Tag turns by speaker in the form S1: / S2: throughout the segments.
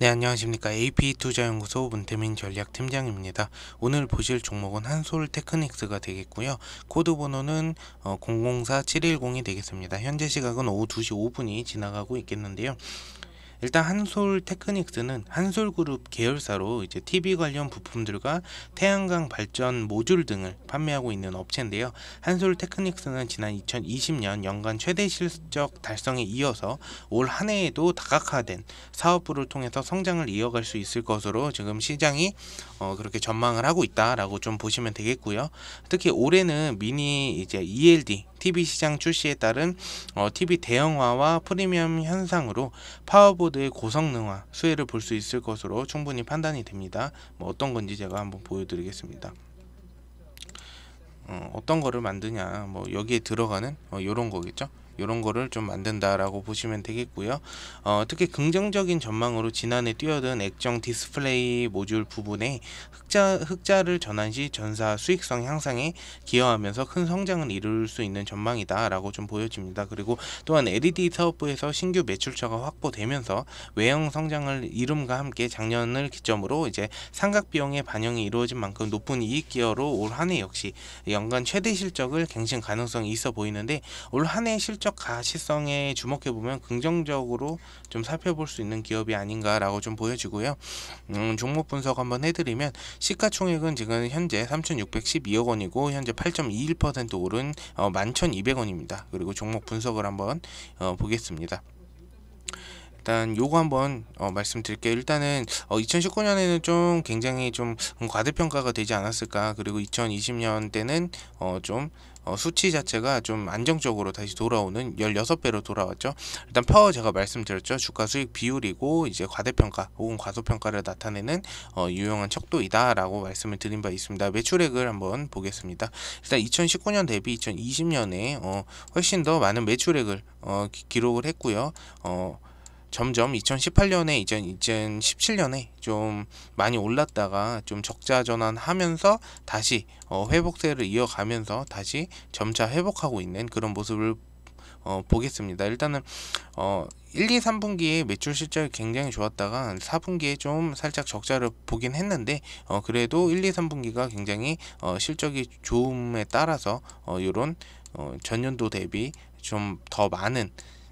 S1: 네 안녕하십니까 AP투자연구소 문태민 전략팀장입니다. 오늘 보실 종목은 한솔 테크닉스가 되겠고요. 코드 번호는 004710이 어, 되겠습니다. 현재 시각은 오후 2시 5분이 지나가고 있겠는데요. 일단 한솔 테크닉스는 한솔그룹 계열사로 이제 TV 관련 부품들과 태양광 발전 모듈 등을 판매하고 있는 업체인데요. 한솔 테크닉스는 지난 2020년 연간 최대 실적 달성에 이어서 올 한 해에도 다각화된 사업부를 통해서 성장을 이어갈 수 있을 것으로 지금 시장이 어 그렇게 전망을 하고 있다라고 좀 보시면 되겠고요. 특히 올해는 미니 이제 ELD TV 시장 출시에 따른 어 TV 대형화와 프리미엄 현상으로 파워보 키보드의 고성능화 수혜를 볼 수 있을 것으로 충분히 판단이 됩니다. 뭐 어떤 건지 제가 한번 보여드리겠습니다. 어, 떤 거를 만드냐 뭐 여기에 들어가는 이런 어, 거겠죠. 이런 거를 좀 만든다라고 보시면 되겠고요. 어, 특히 긍정적인 전망으로 지난해 뛰어든 액정 디스플레이 모듈 부분에 흑자, 흑자를 전환 시 전사 수익성 향상에 기여하면서 큰 성장을 이룰 수 있는 전망이다라고 좀 보여집니다. 그리고 또한 LED 사업부에서 신규 매출처가 확보되면서 외형 성장을 이름과 함께 작년을 기점으로 이제 상각 비용의 반영이 이루어진 만큼 높은 이익 기여로 올 한해 역시 연간 최대 실적을 갱신 가능성이 있어 보이는데 올 한해 실적 사회적 가시성에 주목해 보면 긍정적으로 좀 살펴볼 수 있는 기업이 아닌가라고 좀 보여지고요. 음, 종목 분석 한번 해드리면 시가총액은 지금 현재 3,612억 원이고 현재 8.21% 오른 어, 11,200원입니다. 그리고 종목 분석을 한번 어, 보겠습니다. 일단 요거 한번 어, 말씀드릴게요. 일단은 어, 2019년에는 좀 굉장히 좀 과대평가가 되지 않았을까. 그리고 2020년 때는 어, 좀 어, 수치 자체가 좀 안정적으로 다시 돌아오는 16배로 돌아왔죠. 일단 퍼 제가 말씀드렸죠. 주가 수익 비율이고 이제 과대평가 혹은 과소평가를 나타내는 어, 유용한 척도이다라고 말씀을 드린 바 있습니다. 매출액을 한번 보겠습니다. 일단 2019년 대비 2020년에 어, 훨씬 더 많은 매출액을 어, 기, 기록을 했고요. 어, 점점 2018년에 이제 2017년에 좀 많이 올랐다가 좀 적자 전환하면서 다시 어, 회복세를 이어가면서 다시 점차 회복하고 있는 그런 모습을 어, 보겠습니다. 일단은 어, 1, 2, 3분기에 매출 실적이 굉장히 좋았다가 4분기에 좀 살짝 적자를 보긴 했는데 어, 그래도 1, 2, 3분기가 굉장히 어, 실적이 좋음에 따라서 어, 이런 어, 전년도 대비 좀 더 많은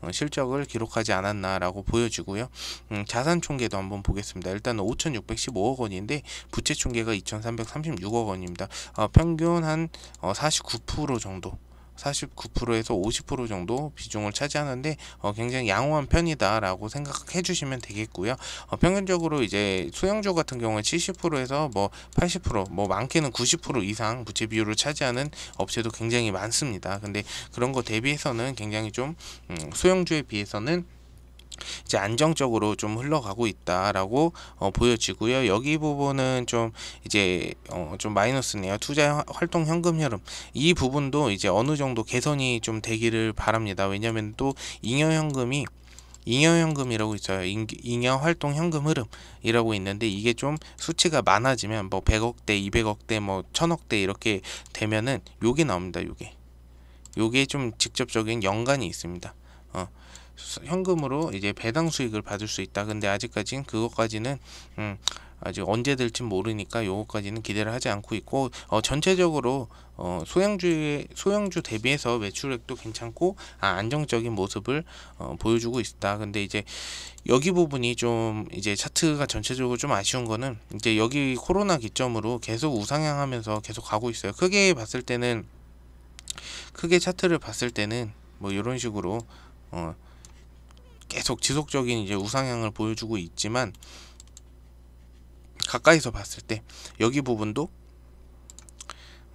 S1: 어, 실적을 기록하지 않았나라고 보여지고요. 음, 자산 총계도 한번 보겠습니다. 일단 5,615억 원인데 부채 총계가 2,336억 원입니다. 어, 평균 한 49% 어, 정도 49%에서 50% 정도 비중을 차지하는데 어, 굉장히 양호한 편이다라고 생각해 주시면 되겠고요. 어, 평균적으로 이제 수영조 같은 경우는 70%에서 뭐 80%, 뭐 많게는 90% 이상 부채 비율을 차지하는 업체도 굉장히 많습니다. 근데 그런 거 대비해서는 굉장히 좀 음, 수영조에 비해서는 이제 안정적으로 좀 흘러가고 있다라고 어, 보여지고요. 여기 부분은 좀 이제 어, 좀 마이너스네요. 투자 활동 현금 흐름 이 부분도 이제 어느 정도 개선이 좀 되기를 바랍니다. 왜냐하면 또 잉여 현금이 잉여현금이라고 있어요. 잉여활동 현금 흐름이라고 있는데 이게 좀 수치가 많아지면 뭐 100억대, 200억대, 뭐 1000억대 이렇게 되면은 요게 나옵니다. 요게. 요게 좀 직접적인 연관이 있습니다. 어. 현금으로 이제 배당 수익을 받을 수 있다. 근데 아직까지는 그것까지는 음, 아직 언제 될지 모르니까 요거까지는 기대를 하지 않고 있고 어, 전체적으로 어, 소형주 소형주 대비해서 매출액도 괜찮고 아, 안정적인 모습을 어, 보여주고 있다. 근데 이제 여기 부분이 좀 이제 차트가 전체적으로 좀 아쉬운 거는 이제 여기 코로나 기점으로 계속 우상향하면서 계속 가고 있어요. 크게 봤을 때는 크게 차트를 봤을 때는 뭐 이런 식으로 어, 계속 지속적인 이제 우상향을 보여주고 있지만 가까이서 봤을 때 여기 부분도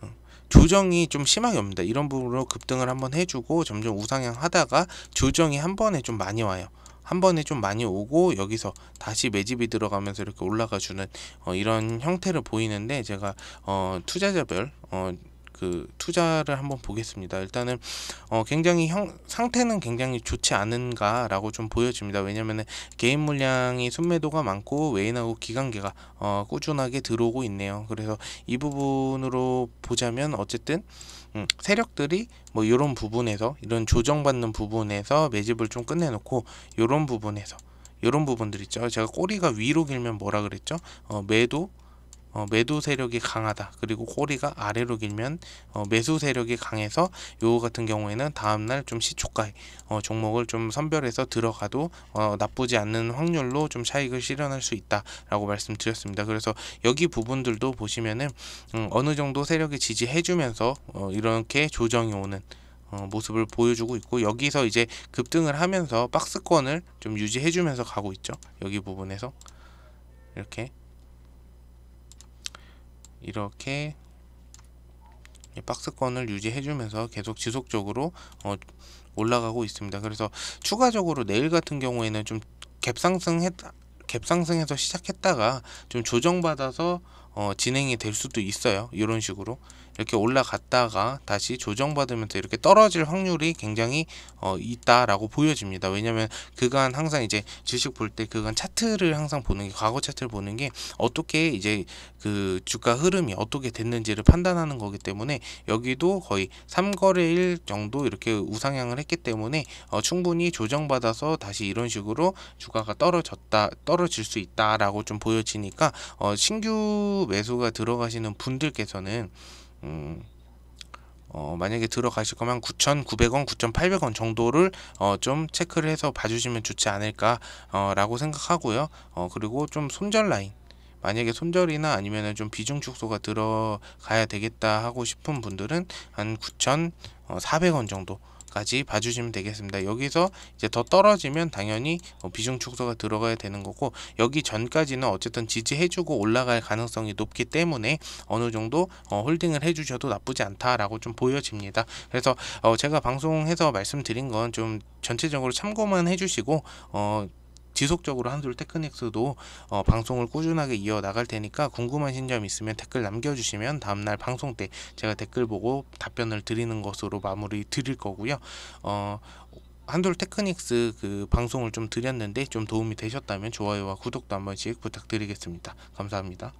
S1: 어, 조정이 좀 심하게 옵니다. 이런 부분으로 급등을 한번 해주고 점점 우상향 하다가 조정이 한 번에 좀 많이 와요. 한 번에 좀 많이 오고 여기서 다시 매집이 들어가면서 이렇게 올라가 주는 어, 이런 형태를 보이는데 제가 어, 투자자별 어, 그 투자를 한번 보겠습니다. 일단은 어 굉장히 형, 상태는 굉장히 좋지 않은가라고 좀 보여집니다. 왜냐면은 개인 물량이 순매도가 많고 외인하고 기관계가 어 꾸준하게 들어오고 있네요. 그래서 이 부분으로 보자면 어쨌든 음, 세력들이 뭐 이런 부분에서 이런 조정받는 부분에서 매집을 좀 끝내놓고 이런 부분에서 이런 부분들 있죠. 제가 꼬리가 위로 길면 뭐라 그랬죠? 어, 매도 어, 매도 세력이 강하다. 그리고 꼬리가 아래로 길면 어, 매수 세력이 강해서 요 같은 경우에는 다음날 좀 시초가에 어, 종목을 좀 선별해서 들어가도 어, 나쁘지 않는 확률로 좀 차익을 실현할 수 있다라고 말씀드렸습니다. 그래서 여기 부분들도 보시면은 음, 어느 정도 세력이 지지해주면서 어, 이렇게 조정이 오는 어, 모습을 보여주고 있고 여기서 이제 급등을 하면서 박스권을 좀 유지해주면서 가고 있죠. 여기 부분에서 이렇게 이렇게 박스권을 유지해주면서 계속 지속적으로 어, 올라가고 있습니다. 그래서 추가적으로 내일 같은 경우에는 좀 갭상승했 갭상승해서 시작했다가 좀 조정받아서 어, 진행이 될 수도 있어요. 이런 식으로 이렇게 올라갔다가 다시 조정받으면서 이렇게 떨어질 확률이 굉장히 어, 있다라고 보여집니다. 왜냐면 그간 항상 이제 주식 볼 때 그간 차트를 항상 보는 게 과거 차트를 보는 게 어떻게 이제 그 주가 흐름이 어떻게 됐는지를 판단하는 거기 때문에 여기도 거의 3거래 일 정도 이렇게 우상향을 했기 때문에 어, 충분히 조정받아서 다시 이런 식으로 주가가 떨어졌다 떨어질 수 있다라고 좀 보여지니까 어, 신규 매수가 들어가시는 분들께서는 음, 어, 만약에 들어가실 거면 9,900원, 9,800원 정도를 어, 좀 체크를 해서 봐주시면 좋지 않을까라고 어, 생각하고요. 어, 그리고 좀 손절 라인. 만약에 손절이나 아니면은 좀 비중 축소가 들어가야 되겠다 하고 싶은 분들은 한 9,400원 정도 까지 봐주시면 되겠습니다. 여기서 이제 더 떨어지면 당연히 뭐 비중 축소가 들어가야 되는 거고 여기 전까지는 어쨌든 지지해주고 올라갈 가능성이 높기 때문에 어느 정도 어, 홀딩을 해주셔도 나쁘지 않다라고 좀 보여집니다. 그래서 어, 제가 방송해서 말씀드린 건 좀 전체적으로 참고만 해주시고 어 지속적으로 한솔 테크닉스도 어, 방송을 꾸준하게 이어 나갈 테니까 궁금하신 점 있으면 댓글 남겨주시면 다음날 방송 때 제가 댓글 보고 답변을 드리는 것으로 마무리 드릴 거고요. 어, 한돌 테크닉스 그 방송을 좀 드렸는데 좀 도움이 되셨다면 좋아요와 구독도 한 번씩 부탁드리겠습니다. 감사합니다.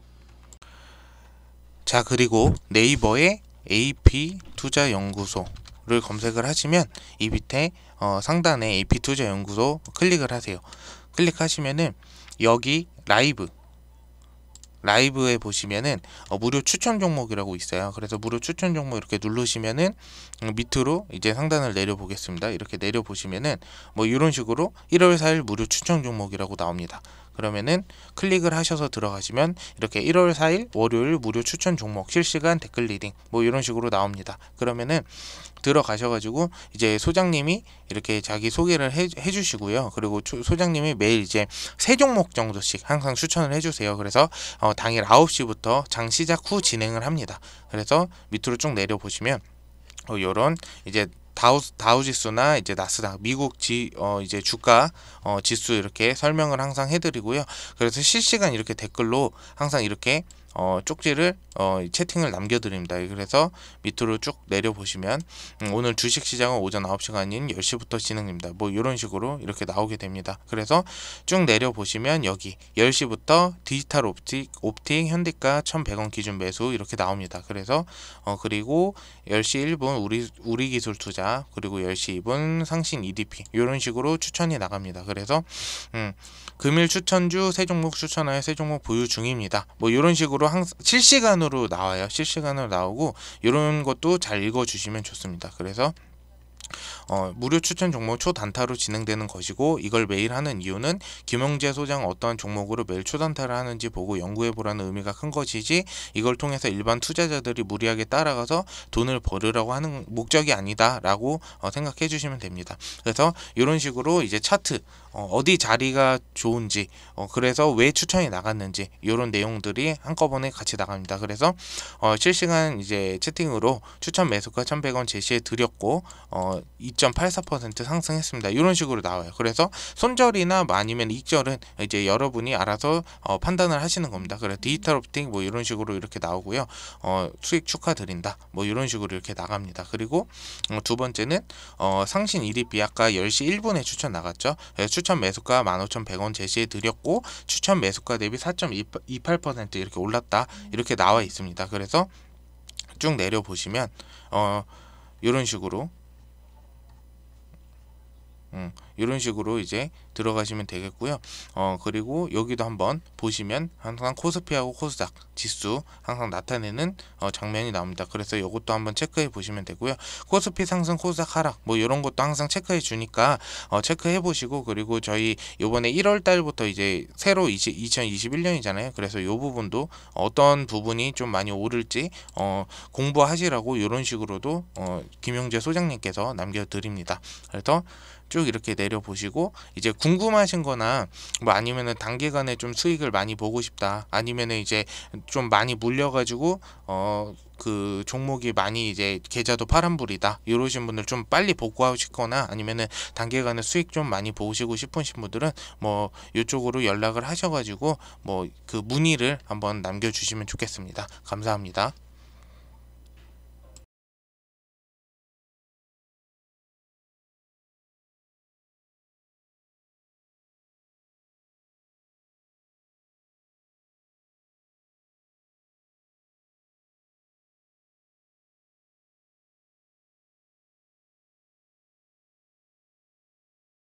S1: 자 그리고 네이버에 AP 투자 연구소 를 검색을 하시면 이 밑에 어, 상단에 AP투자연구소 클릭을 하세요. 클릭하시면은 여기 라이브 라이브에 보시면은 어, 무료 추천 종목이라고 있어요. 그래서 무료 추천 종목 이렇게 누르시면은 음, 밑으로 이제 상단을 내려 보겠습니다. 이렇게 내려 보시면은 뭐 이런 식으로 1월 4일 무료 추천 종목이라고 나옵니다. 그러면은 클릭을 하셔서 들어가시면 이렇게 1월 4일 월요일 무료 추천 종목 실시간 댓글 리딩 뭐 이런 식으로 나옵니다. 그러면은 들어가셔가지고 이제 소장님이 이렇게 자기 소개를 해, 해주시고요. 그리고 소장님이 매일 이제 세 종목 정도씩 항상 추천을 해주세요. 그래서 어, 당일 9시부터 장 시작 후 진행을 합니다. 그래서 밑으로 쭉 내려 보시면 어, 요런 이제 다우, 다우지수나 이제 나스닥 미국 지 어 이제 주가 어 지수 이렇게 설명을 항상 해드리고요. 그래서 실시간 이렇게 댓글로 항상 이렇게 어, 쪽지를 어, 채팅을 남겨드립니다. 그래서 밑으로 쭉 내려보시면 음, 오늘 주식시장은 오전 9시가 아닌 10시부터 진행됩니다. 뭐 이런 식으로 이렇게 나오게 됩니다. 그래서 쭉 내려보시면 여기 10시부터 디지털 옵틱, 옵틱 현대가 1100원 기준 매수 이렇게 나옵니다. 그래서 어, 그리고 10시 1분 우리, 우리 기술 투자 그리고 10시 2분 상신 EDP 이런 식으로 추천이 나갑니다. 그래서 음, 금일 추천주 세 종목 추천하여 세 종목 보유 중입니다. 뭐 이런 식으로 항상 실시간으로 나와요. 실시간으로 나오고 이런 것도 잘 읽어주시면 좋습니다. 그래서 어, 무료 추천 종목 초단타로 진행되는 것이고 이걸 매일 하는 이유는 김용재 소장 어떤 종목으로 매일 초단타를 하는지 보고 연구해보라는 의미가 큰 것이지 이걸 통해서 일반 투자자들이 무리하게 따라가서 돈을 벌으라고 하는 목적이 아니다라고 어, 생각해 주시면 됩니다. 그래서 이런 식으로 이제 차트 어, 어디 자리가 좋은지 어, 그래서 왜 추천이 나갔는지 이런 내용들이 한꺼번에 같이 나갑니다. 그래서 어, 실시간 이제 채팅으로 추천 매수가 1,100원 제시해 드렸고 어, 2.84% 어, 상승했습니다. 이런 식으로 나와요. 그래서 손절이나 뭐 아니면 익절은 이제 여러분이 알아서 어, 판단을 하시는 겁니다. 그래서 디지털 옵팅 뭐 이런 식으로 이렇게 나오고요. 어, 수익 축하드린다. 뭐 이런 식으로 이렇게 나갑니다. 그리고 어, 두 번째는 어, 상신 1위 비약가 10시 1분에 추천 나갔죠. 그래서 추천 매수가 15,100원 제시해 드렸고 추천 매수가 대비 4.28% 이렇게 올랐다. 이렇게 나와 있습니다. 그래서 쭉 내려 보시면 어 이런 식으로 음, 이런 식으로 이제 들어가시면 되겠고요. 어, 그리고 여기도 한번 보시면 항상 코스피하고 코스닥 지수 항상 나타내는 어, 장면이 나옵니다. 그래서 이것도 한번 체크해 보시면 되고요. 코스피 상승, 코스닥 하락 뭐 이런 것도 항상 체크해 주니까 어, 체크해 보시고 그리고 저희 요번에 1월 달부터 이제 새로 20, 2021년이잖아요. 그래서 이 부분도 어떤 부분이 좀 많이 오를지 어, 공부하시라고 이런 식으로도 어, 김용재 소장님께서 남겨드립니다. 그래서 쭉 이렇게 내려보시고 이제 궁금하신 거나 뭐 아니면은 단기간에 좀 수익을 많이 보고 싶다 아니면은 이제 좀 많이 물려가지고 어 그 종목이 많이 이제 계좌도 파란불이다 이러신 분들 좀 빨리 복구하고싶거나 아니면은 단기간에 수익 좀 많이 보시고 싶으신 분들은 뭐 이쪽으로 연락을 하셔가지고 뭐 그 문의를 한번 남겨주시면 좋겠습니다 감사합니다